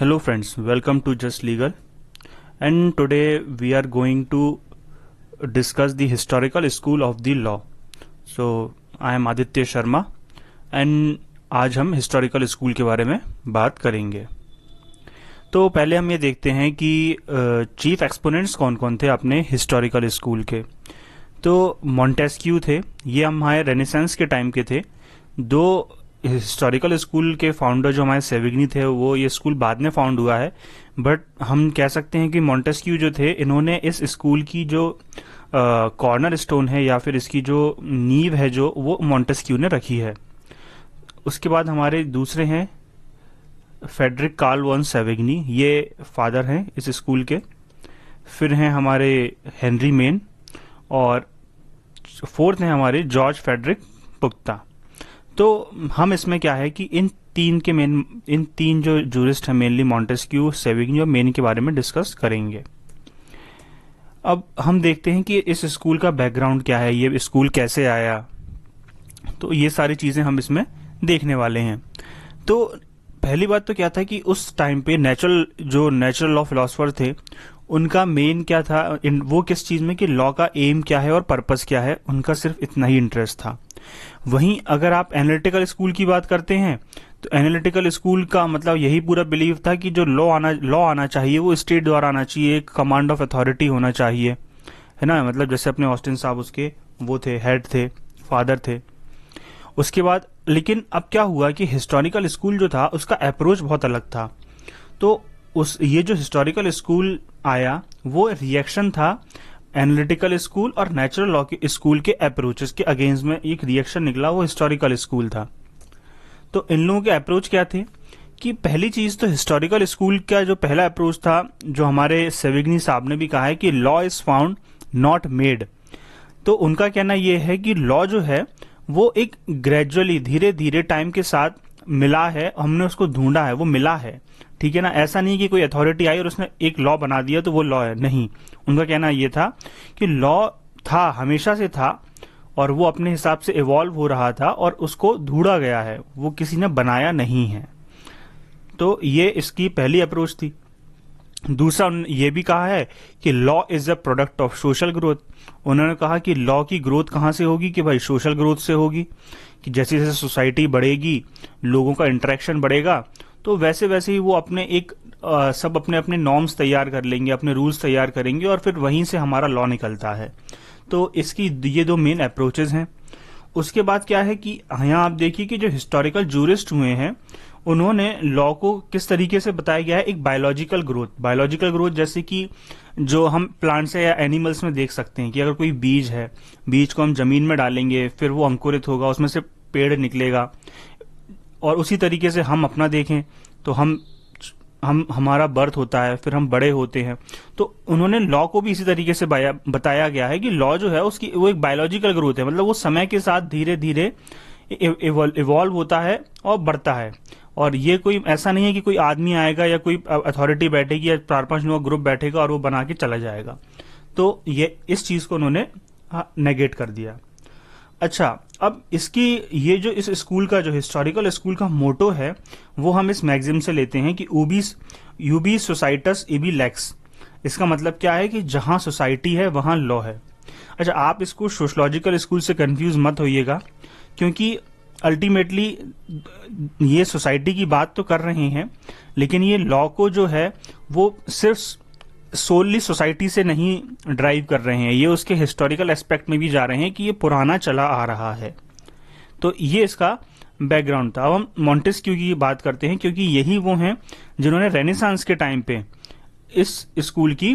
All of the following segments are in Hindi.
hello friends welcome to just legal and today we are going to discuss the historical school of the law so i am aditya sharma and आज हम हिस्टोरिकल स्कूल के बारे में बात करेंगे तो पहले हम ये देखते हैं कि चीफ एक्सपोनेंट्स कौन कौन थे अपने हिस्टोरिकल स्कूल के तो मॉन्टेस्क्यू थे ये हमारे रेनेसेंस के टाइम के थे दो हिस्टोरिकल स्कूल के फाउंडर जो हमारे सेविग्नी थे वो ये स्कूल बाद में फाउंड हुआ है बट हम कह सकते हैं कि मॉन्टेस्क्यू जो थे इन्होंने इस स्कूल की जो कॉर्नर स्टोन है या फिर इसकी जो नींव है जो वो मॉन्टेस्क्यू ने रखी है उसके बाद हमारे दूसरे हैं फेडरिक कार्ल वन सेविग्नी ये फादर हैं इस स्कूल के फिर हैं हमारे हेनरी मेन और फोर्थ हैं हमारे जॉर्ज फेडरिक पुख्ता तो हम इसमें क्या है कि इन तीन के मेन इन तीन जो जूरिस्ट हैं मेनली मॉन्टेस्क्यू सेविंग और मेन के बारे में डिस्कस करेंगे अब हम देखते हैं कि इस स्कूल का बैकग्राउंड क्या है ये स्कूल कैसे आया तो ये सारी चीज़ें हम इसमें देखने वाले हैं तो पहली बात तो क्या था कि उस टाइम पे नेचुरल जो नेचुरल लॉ फिलोसफर थे उनका मेन क्या था वो किस चीज़ में कि लॉ का एम क्या है और पर्पस क्या है उनका सिर्फ इतना ही इंटरेस्ट था वहीं अगर आप एनालिटिकल स्कूल की बात करते हैं तो एनालिटिकल स्कूल का मतलब यही पूरा बिलीव था कि जो लॉ आना लॉ आना चाहिए वो स्टेट द्वारा आना चाहिए एक कमांड ऑफ अथॉरिटी होना चाहिए है ना मतलब जैसे अपने ऑस्टिन साहब उसके वो थे हेड थे फादर थे उसके बाद लेकिन अब क्या हुआ कि हिस्टोरिकल स्कूल जो था उसका अप्रोच बहुत अलग था तो उस ये जो हिस्टोरिकल स्कूल आया वो रिएक्शन था एनालिटिकल स्कूल और नेचुरल लॉ के स्कूल के अप्रोचेस के अगेंस्ट में एक रिएक्शन निकला वो हिस्टोरिकल स्कूल था तो इन लोगों के अप्रोच क्या थे कि पहली चीज तो हिस्टोरिकल स्कूल का जो पहला अप्रोच था जो हमारे सेविग्नी साहब ने भी कहा है कि law is found not made तो उनका कहना यह है कि लॉ जो है वो एक ग्रेजुअली धीरे धीरे टाइम के साथ मिला है हमने उसको ढूंढा है वो मिला है ठीक है ना ऐसा नहीं कि कोई अथॉरिटी आई और उसने एक लॉ बना दिया तो वो लॉ है नहीं उनका कहना ये था कि लॉ था हमेशा से था और वो अपने हिसाब से इवॉल्व हो रहा था और उसको ढूंढा गया है वो किसी ने बनाया नहीं है तो ये इसकी पहली अप्रोच थी दूसरा ये भी कहा है कि law is a product of social growth उन्होंने कहा कि लॉ की ग्रोथ कहाँ से होगी कि भाई सोशल ग्रोथ से होगी कि जैसे जैसे सोसाइटी बढ़ेगी लोगों का इंटरेक्शन बढ़ेगा तो वैसे वैसे ही वो अपने एक आ, सब अपने अपने नॉर्म्स तैयार कर लेंगे अपने रूल्स तैयार करेंगे और फिर वहीं से हमारा लॉ निकलता है तो इसकी ये दो मेन अप्रोचेज हैं उसके बाद क्या है कि हाँ, यहाँ आप देखिए कि जो हिस्टोरिकल जूरिस्ट हुए हैं उन्होंने लॉ को किस तरीके से बताया गया है एक बायोलॉजिकल ग्रोथ बायोलॉजिकल ग्रोथ जैसे कि जो हम प्लांट्स या एनिमल्स में देख सकते हैं कि अगर कोई बीज है बीज को हम जमीन में डालेंगे फिर वो अंकुरित होगा उसमें से पेड़ निकलेगा और उसी तरीके से हम अपना देखें तो हम हम हमारा बर्थ होता है फिर हम बड़े होते हैं तो उन्होंने लॉ को भी इसी तरीके से बताया गया है कि लॉ जो है उसकी वो एक बायोलॉजिकल ग्रोथ है मतलब वो समय के साथ धीरे धीरे इवॉल्व होता है और बढ़ता है और ये कोई ऐसा नहीं है कि कोई आदमी आएगा या कोई अथॉरिटी बैठेगी या चार पांच लोग ग्रुप बैठेगा और वो बना के चला जाएगा तो ये इस चीज को उन्होंने हाँ, नेगेट कर दिया अच्छा अब इसकी ये जो इस स्कूल का जो हिस्टोरिकल स्कूल का मोटो है वो हम इस मैगजीम से लेते हैं कि यूबीस यूबी सोसाइटस इबी लैक्स इसका मतलब क्या है कि जहां सोसाइटी है वहां लॉ है अच्छा आप इसको सोशलॉजिकल स्कूल से कंफ्यूज मत होइएगा क्योंकि अल्टीमेटली ये सोसाइटी की बात तो कर रहे हैं लेकिन ये लॉ को जो है वो सिर्फ सोलली सोसाइटी से नहीं ड्राइव कर रहे हैं ये उसके हिस्टोरिकल एस्पेक्ट में भी जा रहे हैं कि ये पुराना चला आ रहा है तो ये इसका बैकग्राउंड था अब हम मॉन्टेस्क्यू की बात करते हैं क्योंकि यही वो हैं जिन्होंने रेनेसांस के टाइम पे इस स्कूल की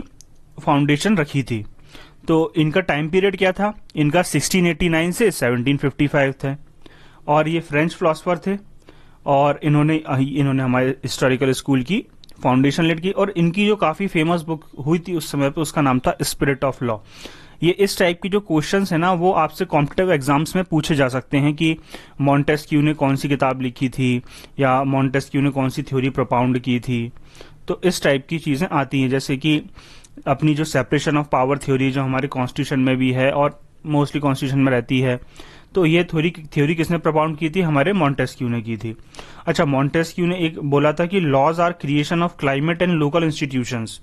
फाउंडेशन रखी थी तो इनका टाइम पीरियड क्या था इनका 1689 से 1755 था और ये फ्रेंच फिलासफर थे और इन्होंने इन्होंने हमारे हिस्टोरिकल स्कूल की फाउंडेशन लेट की और इनकी जो काफी फेमस बुक हुई थी उस समय पे उसका नाम था स्पिरिट ऑफ लॉ ये इस टाइप की जो क्वेश्चन है ना वो आपसे कॉम्पिटेटिव एग्जाम्स में पूछे जा सकते हैं कि मॉन्टेस ने कौन सी किताब लिखी थी या मॉन्टेस ने कौन सी थ्योरी प्रोपाउंड की थी तो इस टाइप की चीजें आती हैं जैसे कि अपनी जो सेपरेशन ऑफ पावर थ्योरी जो हमारे कॉन्स्टिट्यूशन में भी है और मोस्टली कॉन्स्टिट्यूशन में रहती है तो ये थ्योरी थ्योरी किसने प्रपाउंड की थी हमारे मॉन्टेस्क्यू ने की थी अच्छा मॉन्टेस्क्यू ने एक बोला था कि laws are creation of climate and local institutions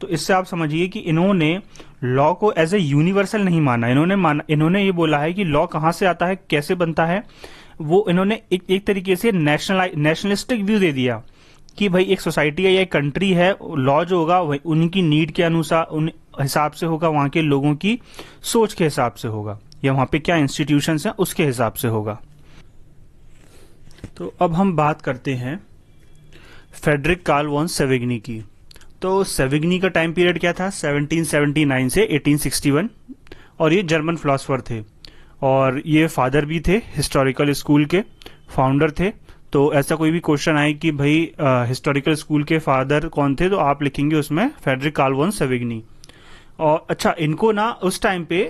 तो इससे आप समझिए कि इन्होंने लॉ को एज ए यूनिवर्सल नहीं माना इन्होंने माना इन्होंने ये बोला है कि लॉ कहां से आता है कैसे बनता है वो इन्होंने एक एक तरीके से नेशनल नेशनलिस्टिक व्यू दे दिया कि भाई एक सोसाइटी है या एक कंट्री है लॉ जो होगा उनकी नीड के अनुसार उन हिसाब से होगा वहां के लोगों की सोच के हिसाब से होगा या वहां पे क्या इंस्टीट्यूशन हैं उसके हिसाब से होगा तो अब हम बात करते हैं फेडरिक वॉन सेविग्नी की तो सेविग्नी का टाइम पीरियड क्या था 1779 से 1861 और ये जर्मन फिलासफर थे और ये फादर भी थे हिस्टोरिकल स्कूल के फाउंडर थे तो ऐसा कोई भी क्वेश्चन आए कि भाई हिस्टोरिकल स्कूल के फादर कौन थे तो आप लिखेंगे उसमें फेडरिक वॉन सेविग्नी और अच्छा इनको ना उस टाइम पे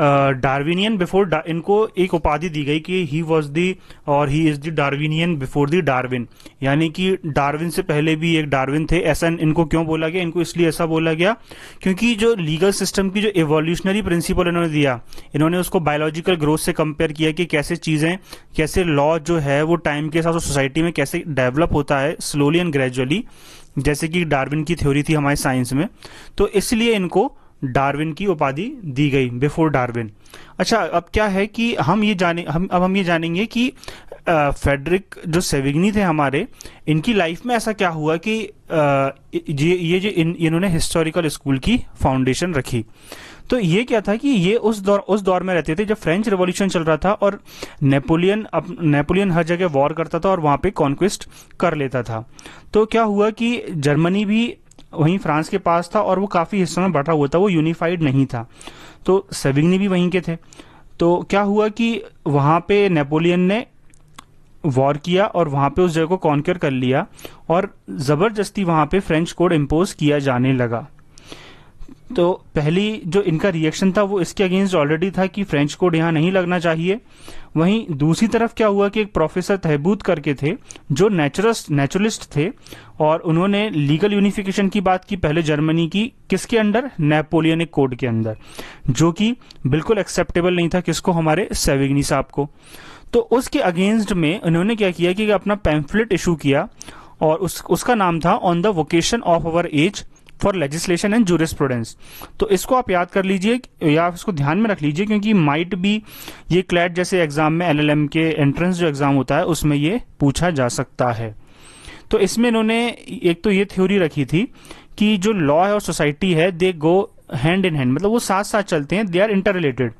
डार्विनियन बिफोर इनको एक उपाधि दी गई कि ही वॉज दी और he is the Darwinian before the Darwin यानी कि डार्विन से पहले भी एक डार्विन थे ऐसा इनको क्यों बोला गया इनको इसलिए ऐसा बोला गया क्योंकि जो लीगल सिस्टम की जो एवोल्यूशनरी प्रिंसिपल इन्होंने दिया इन्होंने उसको बायोलॉजिकल ग्रोथ से कंपेयर किया कि कैसे चीज़ें कैसे लॉ जो है वो टाइम के साथ सोसाइटी में कैसे डेवलप होता है स्लोली एंड ग्रेजुअली जैसे कि डार्विन की थ्योरी थी हमारे साइंस में तो इसलिए इनको डार्विन की उपाधि दी गई बिफोर डार्विन अच्छा अब क्या है कि हम ये जाने हम अब हम ये जानेंगे कि फेडरिक जो सेविग्नी थे हमारे इनकी लाइफ में ऐसा क्या हुआ कि ये ये जो इन इन्होंने हिस्टोरिकल स्कूल की फाउंडेशन रखी तो ये क्या था कि ये उस दौर उस दौर में रहते थे जब फ्रेंच रिवॉल्यूशन चल रहा था और नेपोलियन अप, नेपोलियन हर जगह वॉर करता था और वहाँ पे कॉन्क्वेस्ट कर लेता था तो क्या हुआ कि जर्मनी भी वहीं फ्रांस के पास था और वो काफ़ी हिस्सों में बटा हुआ था वो यूनिफाइड नहीं था तो सेविग्नी भी वहीं के थे तो क्या हुआ कि वहाँ पे नेपोलियन ने वॉर किया और वहाँ पे उस जगह को कॉन्कर कर लिया और ज़बरदस्ती वहाँ पे फ्रेंच कोड इम्पोज किया जाने लगा तो पहली जो इनका रिएक्शन था वो इसके अगेंस्ट ऑलरेडी था कि फ्रेंच कोड यहाँ नहीं लगना चाहिए वहीं दूसरी तरफ क्या हुआ कि एक प्रोफेसर तहबूत करके थे जो नेचुरस्ट नेचुरलिस्ट थे और उन्होंने लीगल यूनिफिकेशन की बात की पहले जर्मनी की किसके अंडर नेपोलियनिक कोड के अंदर जो कि बिल्कुल एक्सेप्टेबल नहीं था किसको हमारे सेविग्नी साहब को तो उसके अगेंस्ट में उन्होंने क्या किया कि अपना पैम्फलेट इशू किया और उस, उसका नाम था on the vocation of our age for legislation and jurisprudence तो इसको आप याद कर लीजिए या इसको ध्यान में रख लीजिए क्योंकि माइट भी ये क्लैट जैसे एग्जाम में एल के एंट्रेंस जो एग्जाम होता है उसमें ये पूछा जा सकता है तो इसमें इन्होंने एक तो ये थ्योरी रखी थी कि जो लॉ है और सोसाइटी है दे गो हैंड इन हैंड मतलब वो साथ साथ चलते हैं दे आर इंटर रिलेटेड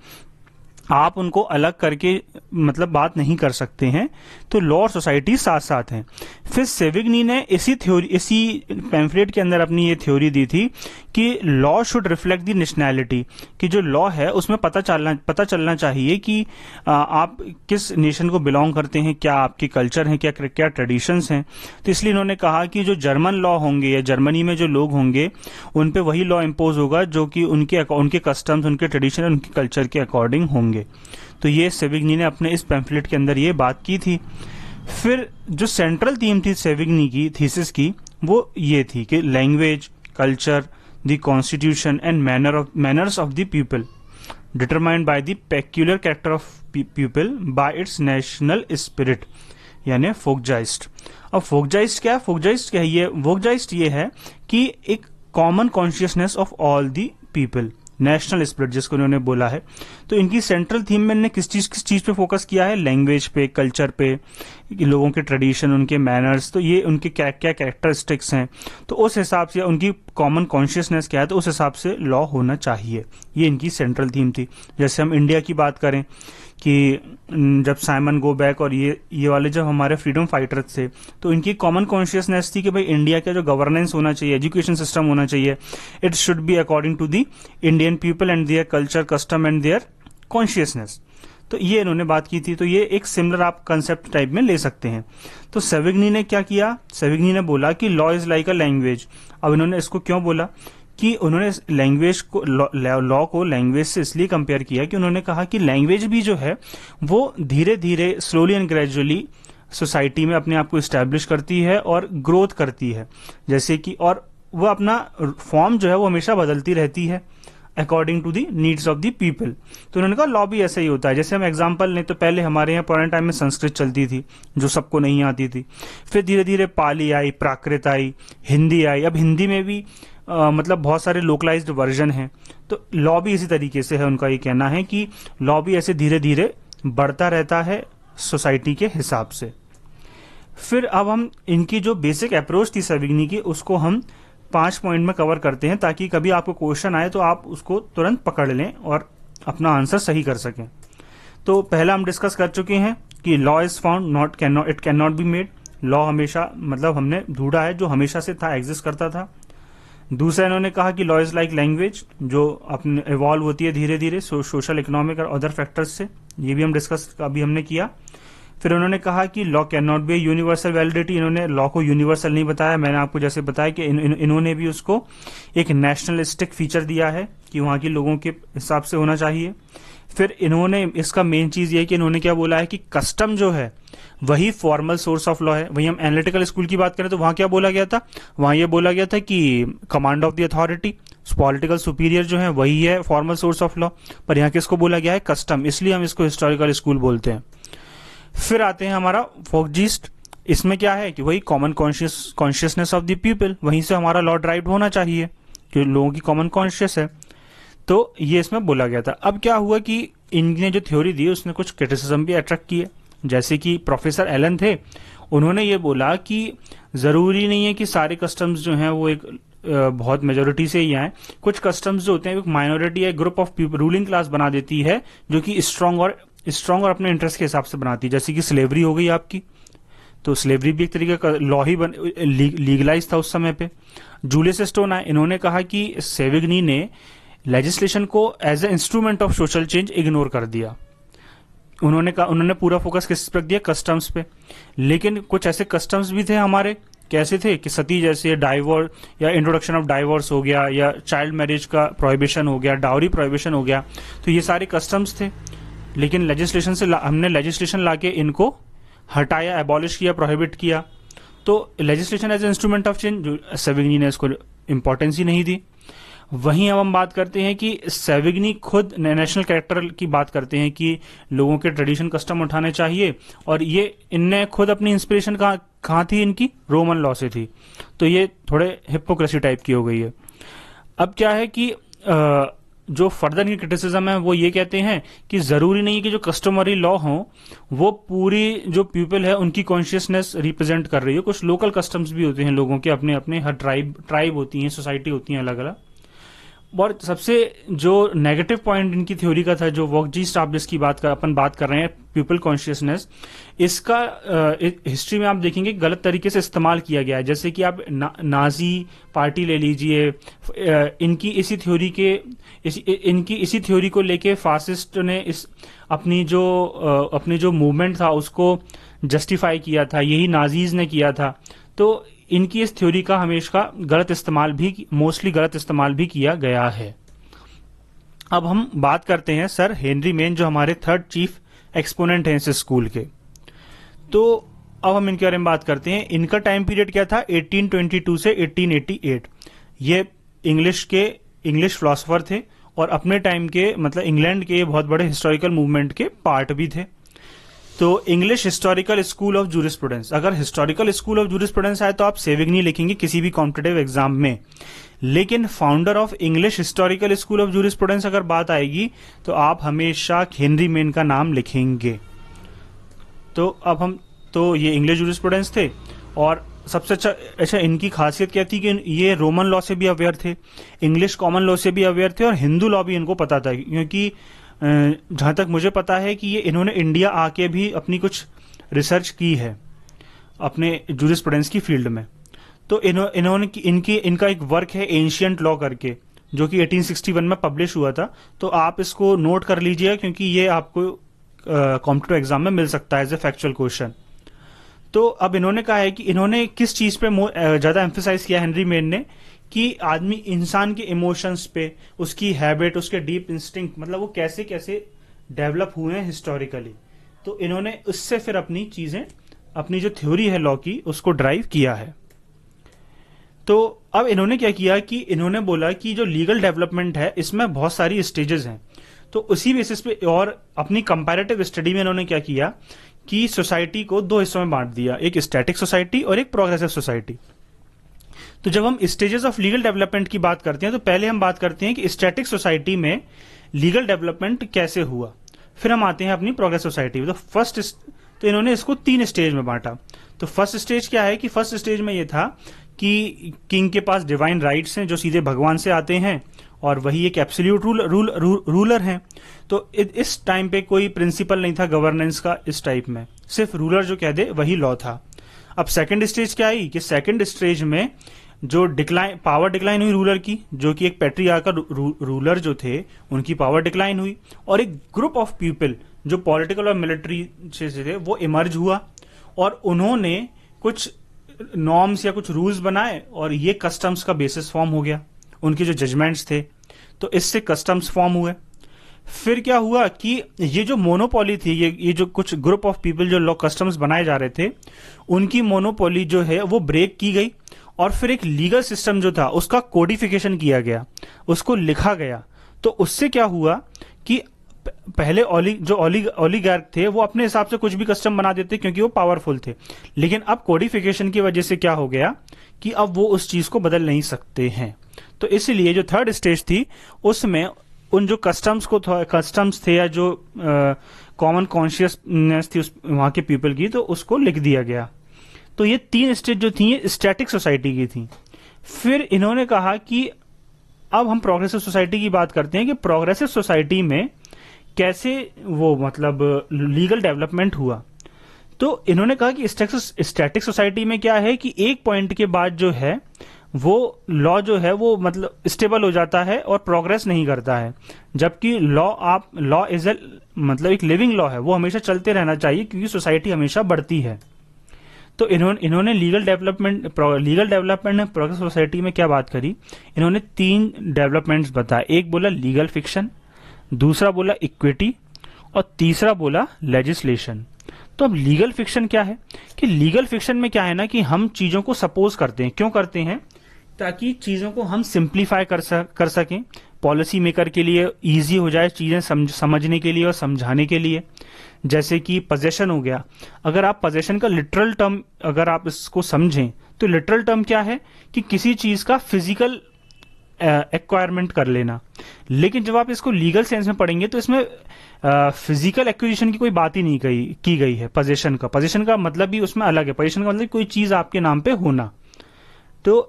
आप उनको अलग करके मतलब बात नहीं कर सकते हैं तो लॉ और सोसाइटी साथ साथ हैं फिर सेविग्नी ने इसी थ्योरी इसी पैम्फलेट के अंदर अपनी ये थ्योरी दी थी कि law should reflect the nationality कि जो लॉ है उसमें पता चलना पता चलना चाहिए कि आ, आप किस नेशन को बिलोंग करते हैं क्या आपके कल्चर हैं क्या क्या ट्रेडिशंस हैं तो इसलिए इन्होंने कहा कि जो जर्मन लॉ होंगे या जर्मनी में जो लोग होंगे उन पर वही लॉ इम्पोज होगा जो कि उनके उनके कस्टम्स उनके ट्रेडिशन उनके कल्चर के अकॉर्डिंग होंगे होंगे तो ये सेविग्नी ने अपने इस पैम्फलेट के अंदर ये बात की थी फिर जो सेंट्रल थीम थी सेविग्नी की थीसिस की वो ये थी कि language culture the constitution and manner of manners of the people determined by the peculiar character of people by its national spirit यानी फोकजाइस्ट अब फोकजाइस्ट क्या है फोकजाइस्ट क्या है ये फोकजाइस्ट ये है कि एक common consciousness of all the people national spirit जिसको इन्होंने बोला है तो इनकी सेंट्रल थीम में इन्होंने किस चीज किस चीज पे फोकस किया है लैंग्वेज पे कल्चर पे लोगों के ट्रेडिशन उनके मैनर्स तो ये उनके क्या क्या कैरेक्टरिस्टिक्स हैं तो उस हिसाब से उनकी कॉमन कॉन्शियसनेस क्या है तो उस हिसाब से लॉ होना चाहिए ये इनकी सेंट्रल थीम थी जैसे हम इंडिया की बात करें कि जब साइमन गो बैक और ये ये वाले जब हमारे फ्रीडम फाइटर्स थे तो इनकी कॉमन कॉन्शियसनेस थी कि भाई इंडिया का जो गवर्नेंस होना चाहिए एजुकेशन सिस्टम होना चाहिए it should be according to the Indian people and their culture custom and their consciousness तो ये इन्होंने बात की थी तो ये एक सिमिलर आप कंसेप्ट टाइप में ले सकते हैं तो सेविग्नी ने क्या किया सेविग्नी ने बोला कि law is like a language अब इन्होंने इसको क्यों बोला कि उन्होंने लैंग्वेज को लॉ को लैंग्वेज से इसलिए कंपेयर किया कि उन्होंने कहा कि लैंग्वेज भी जो है वो धीरे धीरे स्लोली एंड ग्रेजुअली सोसाइटी में अपने आप को इस्टेब्लिश करती है और ग्रोथ करती है जैसे कि और वह अपना फॉर्म जो है वो हमेशा बदलती रहती है according to the needs of the people तो उन्होंने कहा लॉ भी ऐसा ही होता है जैसे हम एग्जाम्पल लें तो पहले हमारे यहाँ पुराने टाइम में संस्कृत चलती थी जो सबको नहीं आती थी फिर धीरे धीरे पाली आई प्राकृत आई हिंदी आई अब हिंदी में भी आ, मतलब बहुत सारे लोकलाइज्ड वर्जन हैं तो लॉ भी इसी तरीके से है उनका ये कहना है कि लॉ भी ऐसे धीरे धीरे बढ़ता रहता है सोसाइटी के हिसाब से फिर अब हम इनकी जो बेसिक अप्रोच थी सविग्नी की उसको हम पांच पॉइंट में कवर करते हैं ताकि कभी आपको क्वेश्चन आए तो आप उसको तुरंत पकड़ लें और अपना आंसर सही कर सकें तो पहला हम डिस्कस कर चुके हैं कि law is found not can not it can not be made law हमेशा मतलब हमने ढूंढा है जो हमेशा से था एग्जिस्ट करता था दूसरा इन्होंने कहा कि लॉयज लाइक लैंग्वेज जो अपने इवॉल्व होती है धीरे धीरे सोशल इकोनॉमिक और अदर फैक्टर्स से ये भी हम डिस्कस अभी हमने किया फिर उन्होंने कहा कि law can not be universal validity इन्होंने लॉ को यूनिवर्सल नहीं बताया मैंने आपको जैसे बताया कि इन्होंने भी उसको एक नेशनलिस्टिक फीचर दिया है कि वहां के लोगों के हिसाब से होना चाहिए फिर इन्होंने इसका मेन चीज ये कि इन्होंने क्या बोला है कि कस्टम जो है वही फॉर्मल सोर्स ऑफ लॉ है वही हम एनालिटिकल स्कूल की बात करें तो वहां क्या बोला गया था वहां ये बोला गया था कि command of the authority political superior जो है वही है फॉर्मल सोर्स ऑफ लॉ पर यहाँ किसको बोला गया है कस्टम इसलिए हम इसको हिस्टोरिकल स्कूल बोलते हैं फिर आते हैं हमारा फोकजिस्ट इसमें क्या है कि वही common conscious consciousness of the people वहीं से हमारा लॉ ड्राइव होना चाहिए जो लोगों की कॉमन कॉन्शियस है तो ये इसमें बोला गया था अब क्या हुआ कि इनने जो थ्योरी दी उसने कुछ क्रिटिसिज्म भी अट्रैक्ट किए जैसे कि प्रोफेसर एलन थे उन्होंने ये बोला कि ज़रूरी नहीं है कि सारे कस्टम्स जो हैं वो एक बहुत मेजोरिटी से ही आए कुछ कस्टम्स जो होते हैं एक माइनॉरिटी या group of people ruling class बना देती है जो कि स्ट्रांग और स्ट्रांग और अपने इंटरेस्ट के हिसाब से बनाती है जैसे कि स्लेवरी हो गई आपकी तो स्लेवरी भी एक तरीके का लॉ ही बन लीगलाइज था उस समय पे जूलियस स्टोन आए इन्होंने कहा कि सेविग्नी ने लेजिस्लेशन को as a instrument of social change ignore कर दिया उन्होंने कहा उन्होंने पूरा फोकस किस पर दिया कस्टम्स पे लेकिन कुछ ऐसे कस्टम्स भी थे हमारे कैसे थे कि सती जैसे डाइवोर्स या इंट्रोडक्शन ऑफ डाइवोर्स हो गया या चाइल्ड मैरिज का प्रोहिबिशन हो गया डावरी प्रोहिबिशन हो गया तो ये सारे कस्टम्स थे लेकिन लेजिस्लेशन से हमने लेजिस्लेशन ला के इनको हटाया एबॉलिश किया प्रोहिबिट किया तो legislation as instrument of change Savigny ने इसको इंपॉर्टेंस ही नहीं दी वहीं अब हम बात करते हैं कि सेविग्नी खुद नेशनल कैरेक्टर की बात करते हैं कि लोगों के ट्रेडिशन कस्टम उठाने चाहिए और ये इनने खुद अपनी इंस्पिरेशन कहाँ कहाँ थी इनकी रोमन लॉ से थी तो ये थोड़े हिपोक्रेसी टाइप की हो गई है अब क्या है कि आ, जो फर्दर की क्रिटिसिज्म है वो ये कहते हैं कि ज़रूरी नहीं है कि जो कस्टमरी लॉ हो वो पूरी जो पीपल है उनकी कॉन्शियसनेस रिप्रेजेंट कर रही हो कुछ लोकल कस्टम्स भी होते हैं लोगों के अपने अपने हर ट्राइब ट्राइब होती हैं सोसाइटी होती हैं अलग अलग और सबसे जो नेगेटिव पॉइंट इनकी थ्योरी का था जो वॉक जी स्टाब्लिस की बात कर अपन बात कर रहे हैं पीपल कॉन्शियसनेस इसका हिस्ट्री में आप देखेंगे गलत तरीके से इस्तेमाल किया गया है जैसे कि आप ना, नाजी पार्टी ले लीजिए इनकी इसी थ्योरी के इसी इनकी इसी थ्योरी को लेके फासिस्ट ने इस अपनी जो अपनी जो मूवमेंट था उसको जस्टिफाई किया था यही नाजीज ने किया था तो इनकी इस थ्योरी का हमेशा गलत इस्तेमाल भी मोस्टली गलत इस्तेमाल भी किया गया है अब हम बात करते हैं सर हेनरी मेन जो हमारे थर्ड चीफ एक्सपोनेंट हैं इस स्कूल के तो अब हम इनके बारे में बात करते हैं इनका टाइम पीरियड क्या था 1822 से 1888 ये इंग्लिश के इंग्लिश फिलोसोफर थे और अपने टाइम के मतलब इंग्लैंड के बहुत बड़े हिस्टोरिकल मूवमेंट के पार्ट भी थे तो English historical school of jurisprudence अगर हिस्टोरिकल स्कूल ऑफ जूरिस्प्रूडेंस आए तो आप सेविंग नहीं लिखेंगे किसी भी कॉम्पिटेटिव एग्जाम में लेकिन founder of English historical school of jurisprudence अगर बात आएगी तो आप हमेशा हेनरी मेन का नाम लिखेंगे तो अब हम तो ये इंग्लिश जूरिस्प्रूडेंस थे और सबसे अच्छा अच्छा इनकी खासियत क्या थी कि ये रोमन लॉ से भी अवेयर थे इंग्लिश कॉमन लॉ से भी अवेयर थे और हिंदू लॉ भी इनको पता था क्योंकि जहाँ तक मुझे पता है कि ये इन्होंने इंडिया आके भी अपनी कुछ रिसर्च की है अपने जूरिस्प्रूडेंस की फील्ड में तो इन्होंने इनकी इनका एक वर्क है एंशियंट लॉ करके जो कि 1861 में पब्लिश हुआ था तो आप इसको नोट कर लीजिए क्योंकि ये आपको uh, एग्जाम में मिल सकता है एज ए फैक्चुअल क्वेश्चन तो अब इन्होंने कहा है कि इन्होंने किस चीज पे ज़्यादा एम्फोसाइज किया हेनरी मेन ने कि आदमी इंसान के इमोशंस पे उसकी हैबिट उसके डीप इंस्टिंक्ट मतलब वो कैसे कैसे डेवलप हुए हैं हिस्टोरिकली तो इन्होंने उससे फिर अपनी चीजें अपनी जो थ्योरी है लॉ की उसको ड्राइव किया है तो अब इन्होंने क्या किया कि इन्होंने बोला कि जो लीगल डेवलपमेंट है इसमें बहुत सारी स्टेजेस हैं तो उसी बेसिस पे और अपनी कंपैरेटिव स्टडी में इन्होंने क्या किया कि सोसाइटी को दो हिस्सों में बांट दिया एक स्टैटिक सोसाइटी और एक प्रोग्रेसिव सोसाइटी तो जब हम स्टेजेस ऑफ लीगल डेवलपमेंट की बात करते हैं तो पहले हम बात करते हैं कि स्टैटिक सोसाइटी में लीगल डेवलपमेंट कैसे हुआ फिर हम आते हैं अपनी प्रोग्रेस सोसाइटी में तो फर्स्ट तो इन्होंने इसको तीन स्टेज में बांटा तो फर्स्ट स्टेज क्या है कि फर्स्ट स्टेज में यह था कि किंग के पास डिवाइन राइट्स हैं जो सीधे भगवान से आते हैं और वही एक एब्सोल्यूट रूल, रूल रूलर हैं तो इस टाइम पे कोई प्रिंसिपल नहीं था गवर्नेंस का इस टाइप में सिर्फ रूलर जो कह दे वही लॉ था अब सेकंड स्टेज क्या आई कि सेकंड स्टेज में जो डिक्लाइन पावर डिक्लाइन हुई रूलर की जो कि एक पेट्रिया का रू, रूलर जो थे उनकी पावर डिक्लाइन हुई और एक ग्रुप ऑफ पीपल जो पॉलिटिकल और मिलिट्री से थे वो इमर्ज हुआ और उन्होंने कुछ नॉर्म्स या कुछ रूल्स बनाए और ये कस्टम्स का बेसिस फॉर्म हो गया उनके जो जजमेंट्स थे तो इससे कस्टम्स फॉर्म हुए फिर क्या हुआ कि ये जो मोनोपोली थी ये ये जो कुछ ग्रुप ऑफ पीपल जो लोग कस्टम्स बनाए जा रहे थे उनकी मोनोपोली जो है वो ब्रेक की गई और फिर एक लीगल सिस्टम जो था उसका कोडिफिकेशन किया गया उसको लिखा गया तो उससे क्या हुआ कि पहले ओली जो ओली ओलीगार्क थे वो अपने हिसाब से कुछ भी कस्टम बना देते क्योंकि वो पावरफुल थे लेकिन अब कोडिफिकेशन की वजह से क्या हो गया कि अब वो उस चीज को बदल नहीं सकते हैं तो इसलिए जो थर्ड स्टेज थी उसमें उन जो कस्टम्स को कस्टम्स थे या जो कॉमन कॉन्शियसनेस थी उस वहां के पीपल की तो उसको लिख दिया गया तो ये तीन स्टेट जो थी स्टैटिक सोसाइटी की थी फिर इन्होंने कहा कि अब हम प्रोग्रेसिव सोसाइटी की बात करते हैं कि प्रोग्रेसिव सोसाइटी में कैसे वो मतलब लीगल डेवलपमेंट हुआ तो इन्होंने कहा कि स्टैटिक सोसाइटी में क्या है कि एक पॉइंट के बाद जो है वो लॉ जो है वो मतलब स्टेबल हो जाता है और प्रोग्रेस नहीं करता है जबकि लॉ आप लॉ इज ए मतलब एक लिविंग लॉ है वो हमेशा चलते रहना चाहिए क्योंकि सोसाइटी हमेशा बढ़ती है तो इन्होंने इन्होंने legal development legal development progress society में क्या बात करी इन्होंने तीन डेवलपमेंट्स बताए एक बोला लीगल फिक्शन दूसरा बोला इक्विटी और तीसरा बोला लेजिस्लेशन तो अब लीगल फिक्शन क्या है कि लीगल फिक्शन में क्या है ना कि हम चीजों को सपोज करते हैं क्यों करते हैं ताकि चीजों को हम सिंप्लीफाई कर सक कर सकें पॉलिसी मेकर के लिए इजी हो जाए चीजें समझ समझने के लिए और समझाने के लिए जैसे कि पजेशन हो गया अगर आप पोजेशन का लिटरल टर्म अगर आप इसको समझें तो लिटरल टर्म क्या है कि किसी चीज़ का फिजिकल एक्वायरमेंट कर लेना लेकिन जब आप इसको लीगल सेंस में पढ़ेंगे तो इसमें फिजिकल एक्विजिशन की कोई बात ही नहीं कही की गई है पोजेशन का पोजेशन का मतलब भी उसमें अलग है पोजेशन का मतलब कोई चीज़ आपके नाम पे होना तो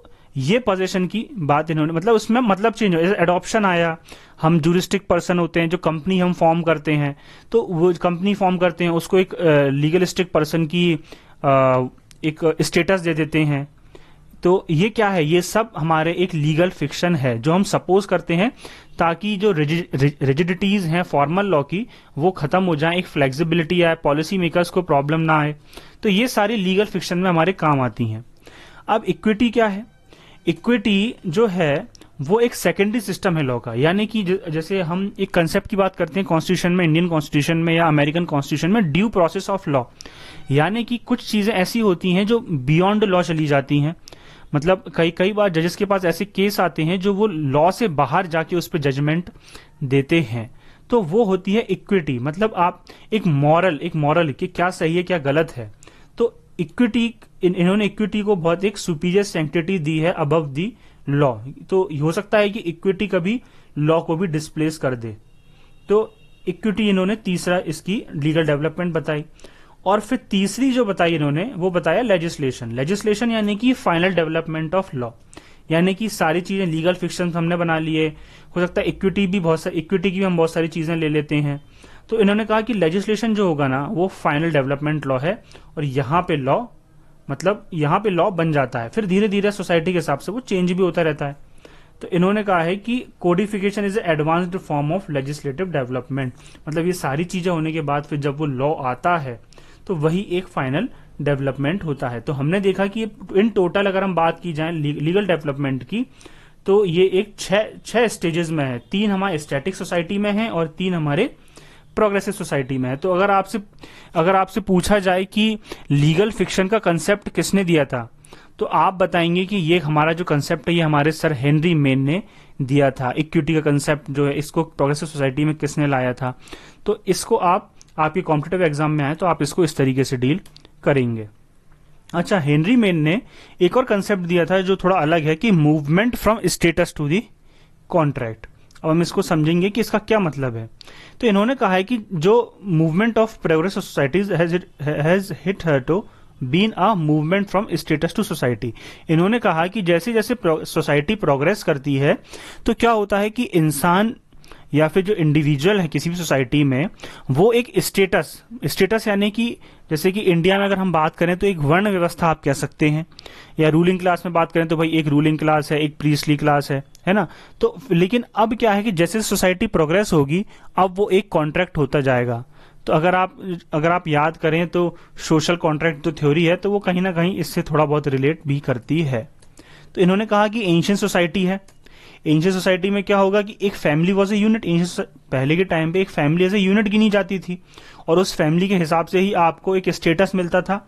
ये पोजिशन की बात इन्होंने मतलब उसमें मतलब चेंज हो एडॉप्शन आया हम जूरिस्टिक पर्सन होते हैं जो कंपनी हम फॉर्म करते हैं तो वो कंपनी फॉर्म करते हैं उसको एक लीगलिस्टिक पर्सन की आ, एक स्टेटस दे देते हैं तो ये क्या है ये सब हमारे एक लीगल फिक्शन है जो हम सपोज करते हैं ताकि जो रिजिडिटीज हैं फॉर्मल लॉ की वो खत्म हो जाए एक फ्लेक्सिबिलिटी आए पॉलिसी मेकर्स को प्रॉब्लम ना आए तो ये सारी लीगल फिक्शन में हमारे काम आती हैं अब इक्विटी क्या है इक्विटी जो है वो एक सेकेंडरी सिस्टम है लॉ का यानी कि जैसे हम एक कंसेप्ट की बात करते हैं कॉन्स्टिट्यूशन में इंडियन कॉन्स्टिट्यूशन में या अमेरिकन कॉन्स्टिट्यूशन में ड्यू प्रोसेस ऑफ लॉ यानी कि कुछ चीज़ें ऐसी होती हैं जो बियॉन्ड लॉ चली जाती हैं मतलब कई कई बार जजेस के पास ऐसे केस आते हैं जो वो लॉ से बाहर जाके उस पर जजमेंट देते हैं तो वो होती है इक्विटी मतलब आप एक मॉरल एक मॉरल कि क्या सही है क्या गलत है इक्विटी इन, इन्होंने इक्विटी को बहुत एक सुपीरियर सेंटिटी दी है अबव दी लॉ तो हो सकता है कि इक्विटी कभी लॉ को भी डिस्प्लेस कर दे तो इक्विटी इन्होंने तीसरा इसकी लीगल डेवलपमेंट बताई और फिर तीसरी जो बताई इन्होंने वो बताया लेजिस्लेशन लेजिस्लेशन यानी कि फाइनल डेवलपमेंट ऑफ लॉ यानी कि सारी चीजें लीगल फिक्शन हमने बना लिए हो सकता है इक्विटी भी बहुत सारी इक्विटी की भी हम बहुत सारी चीजें ले लेते हैं तो इन्होंने कहा कि लेजिस्लेशन जो होगा ना वो फाइनल डेवलपमेंट लॉ है और यहाँ पे लॉ मतलब यहां पे लॉ बन जाता है फिर धीरे धीरे सोसाइटी के हिसाब से वो चेंज भी होता रहता है तो इन्होंने कहा है कि codification is advanced form of legislative development मतलब ये सारी चीजें होने के बाद फिर जब वो लॉ आता है तो वही एक फाइनल डेवलपमेंट होता है तो हमने देखा कि इन टोटल अगर हम बात की जाए लीगल डेवलपमेंट की तो ये एक छह छह स्टेजेस में है तीन हमारे स्टैटिक सोसाइटी में है और तीन हमारे प्रोग्रेसिव सोसाइटी में है तो अगर आपसे अगर आपसे पूछा जाए कि लीगल फिक्शन का कंसेप्ट किसने दिया था तो आप बताएंगे कि ये हमारा जो कंसेप्ट है ये हमारे सर हेनरी मेन ने दिया था इक्विटी का कंसेप्ट जो है इसको प्रोग्रेसिव सोसाइटी में किसने लाया था तो इसको आप आपके कॉम्पिटेटिव एग्जाम में आए तो आप इसको इस तरीके से डील करेंगे अच्छा हेनरी मेन ने एक और कंसेप्ट दिया था जो थोड़ा अलग है कि movement from status to the contract अब हम इसको समझेंगे कि इसका क्या मतलब है तो इन्होंने कहा है कि जो movement of progress societies has hitherto been a movement from status to society इन्होंने कहा कि जैसे जैसे सोसाइटी प्रोग्रेस करती है तो क्या होता है कि इंसान या फिर जो इंडिविजुअल है किसी भी सोसाइटी में वो एक स्टेटस स्टेटस यानी कि जैसे कि इंडिया में अगर हम बात करें तो एक वर्ण व्यवस्था आप कह सकते हैं या रूलिंग क्लास में बात करें तो भाई एक रूलिंग क्लास है एक प्रीसली क्लास है है ना तो लेकिन अब क्या है कि जैसे सोसाइटी प्रोग्रेस होगी अब वो एक कॉन्ट्रैक्ट होता जाएगा तो अगर आप अगर आप याद करें तो सोशल कॉन्ट्रैक्ट जो तो थ्योरी है तो वो कहीं ना कहीं इससे थोड़ा बहुत रिलेट भी करती है तो इन्होंने कहा कि एंशियंट सोसाइटी है एंशियंट सोसाइटी में क्या होगा कि एक family was a unit ancient पहले के टाइम पे एक फैमिली एज ए यूनिट गिनी जाती थी और उस फैमिली के हिसाब से ही आपको एक स्टेटस मिलता था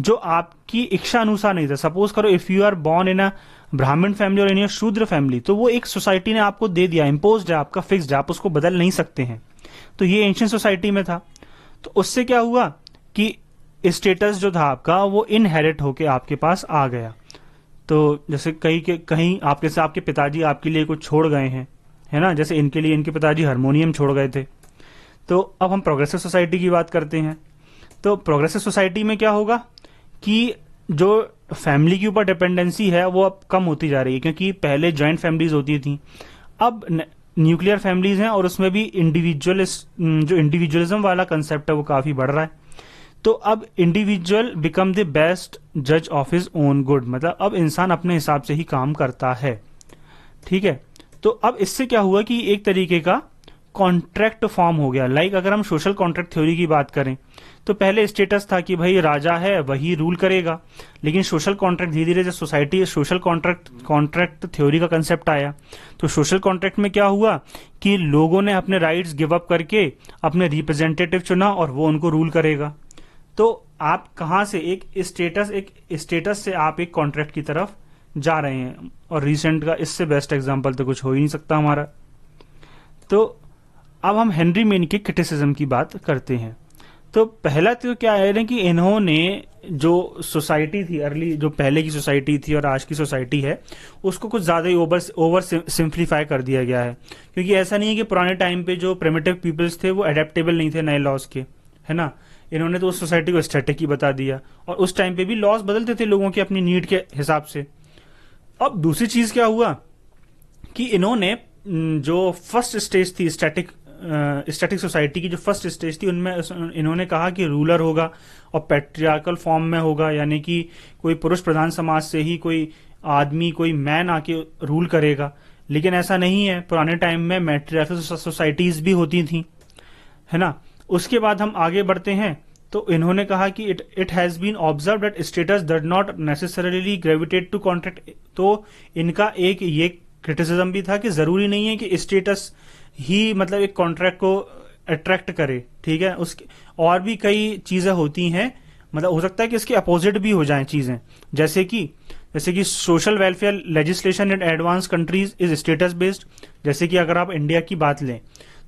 जो आपकी इच्छा अनुसार नहीं था सपोज करो if you are born in a Brahmin family और योर शूद्र फैमिली तो वो एक सोसाइटी ने आपको दे दिया इम्पोज है आपका है आप उसको बदल नहीं सकते हैं तो ये एंशियंट सोसाइटी में था तो उससे क्या हुआ कि स्टेटस जो था आपका वो इनहेरिट होके आपके पास आ गया तो जैसे कहीं के कहीं आपके से आपके पिताजी आपके लिए कुछ छोड़ गए हैं है ना जैसे इनके लिए इनके पिताजी हारमोनियम छोड़ गए थे तो अब हम प्रोग्रेसिव सोसाइटी की बात करते हैं तो प्रोग्रेसिव सोसाइटी में क्या होगा कि जो फैमिली के ऊपर डिपेंडेंसी है वो अब कम होती जा रही है क्योंकि पहले ज्वाइंट फैमिलीज होती थी अब न्यूक्लियर फैमिलीज हैं और उसमें भी इंडिविजुअल जो इंडिविजुअलिज्म वाला कंसेप्ट है वो काफी बढ़ रहा है तो अब इंडिविजुअल बिकम द बेस्ट जज ऑफ हिज ओन गुड मतलब अब इंसान अपने हिसाब से ही काम करता है ठीक है तो अब इससे क्या हुआ कि एक तरीके का कॉन्ट्रैक्ट फॉर्म हो गया लाइक like अगर हम सोशल कॉन्ट्रैक्ट थ्योरी की बात करें तो पहले स्टेटस था कि भाई राजा है वही रूल करेगा लेकिन सोशल कॉन्ट्रैक्ट धीरे धीरे जब society social contract contract theory का कंसेप्ट आया तो सोशल कॉन्ट्रैक्ट में क्या हुआ कि लोगों ने अपने राइट्स गिव अप करके अपने रिप्रेजेंटेटिव चुना और वो उनको रूल करेगा तो आप कहाँ से एक स्टेटस एक स्टेटस से आप एक कॉन्ट्रैक्ट की तरफ जा रहे हैं और रिसेंट का इससे बेस्ट एग्जाम्पल तो कुछ हो ही नहीं सकता हमारा तो अब हम हेनरी मेन के क्रिटिसिज्म की बात करते हैं तो पहला तो क्या है ना कि इन्होंने जो सोसाइटी थी अर्ली जो पहले की सोसाइटी थी और आज की सोसाइटी है उसको कुछ ज़्यादा ही ओवर ओवर सिंप्लीफाई कर दिया गया है क्योंकि ऐसा नहीं है कि पुराने टाइम पे जो प्रेमेटिव पीपल्स थे वो एडेप्टेबल नहीं थे नए लॉज के है ना इन्होंने तो उस सोसाइटी को स्टेटिक ही बता दिया और उस टाइम पे भी लॉज बदलते थे लोगों के अपनी नीड के हिसाब से अब दूसरी चीज़ क्या हुआ कि इन्होंने जो फर्स्ट स्टेज थी स्टैटिक स्टैटिक सोसाइटी की जो फर्स्ट स्टेज थी उनमें इन्होंने कहा कि रूलर होगा और पेट्रियाकल फॉर्म में होगा यानी कि कोई पुरुष प्रधान समाज से ही कोई आदमी कोई मैन आके रूल करेगा लेकिन ऐसा नहीं है पुराने टाइम में मेट्रियाकल सोसाइटीज भी होती थी है ना उसके बाद हम आगे बढ़ते हैं तो इन्होंने कहा कि it it has been observe that status does not necessarily gravitate to contract तो इनका एक ये क्रिटिसिज्म भी था कि जरूरी नहीं है कि स्टेटस ही मतलब एक कॉन्ट्रैक्ट को अट्रैक्ट करे ठीक है उसके और भी कई चीजें होती हैं मतलब हो सकता है कि इसके अपोजिट भी हो जाए चीजें जैसे कि जैसे कि social welfare legislation in advance countries is status based जैसे कि अगर आप इंडिया की बात लें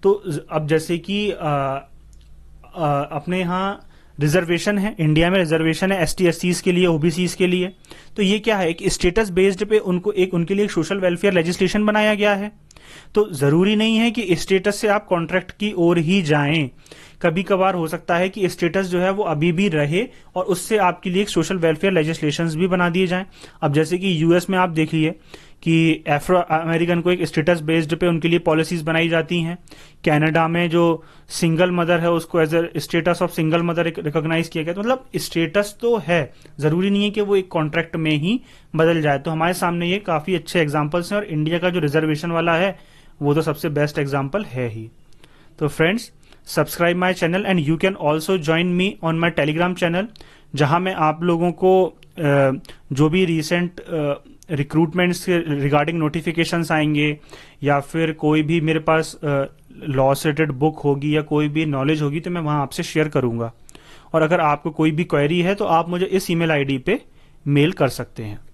तो अब जैसे कि आ, आ, अपने यहाँ रिजर्वेशन है इंडिया में रिजर्वेशन है एस टी एस सीज के लिए ओबीसी के लिए तो ये क्या है कि स्टेटस बेस्ड पे उनको एक उनके लिए सोशल वेलफेयर लेजिस्लेशन बनाया गया है तो जरूरी नहीं है कि स्टेटस से आप कॉन्ट्रैक्ट की ओर ही जाएं कभी कभार हो सकता है कि स्टेटस जो है वो अभी भी रहे और उससे आपके लिए एक सोशल वेलफेयर लेजिस्लेशन भी बना दिए जाएं अब जैसे कि यूएस में आप देखिए कि एफ्रो अमेरिकन को एक स्टेटस बेस्ड पे उनके लिए पॉलिसीज बनाई जाती हैं कनाडा में जो सिंगल मदर है उसको as a status of single mother recognise किया गया तो मतलब स्टेटस तो है जरूरी नहीं है कि वो एक कॉन्ट्रैक्ट में ही बदल जाए तो हमारे सामने ये काफी अच्छे एग्जाम्पल्स हैं और इंडिया का जो रिजर्वेशन वाला है वो तो सबसे बेस्ट एग्जाम्पल है ही तो friends subscribe my channel and you can also join me on my Telegram channel जहां मैं आप लोगों को जो भी रिसेंट रिक्रूटमेंट्स के रिगार्डिंग नोटिफिकेशन आएंगे या फिर कोई भी मेरे पास लॉस रिलेटेड बुक होगी या कोई भी नॉलेज होगी तो मैं वहाँ आपसे शेयर करूंगा और अगर आपको कोई भी क्वेरी है तो आप मुझे इस ईमेल आईडी पे मेल कर सकते हैं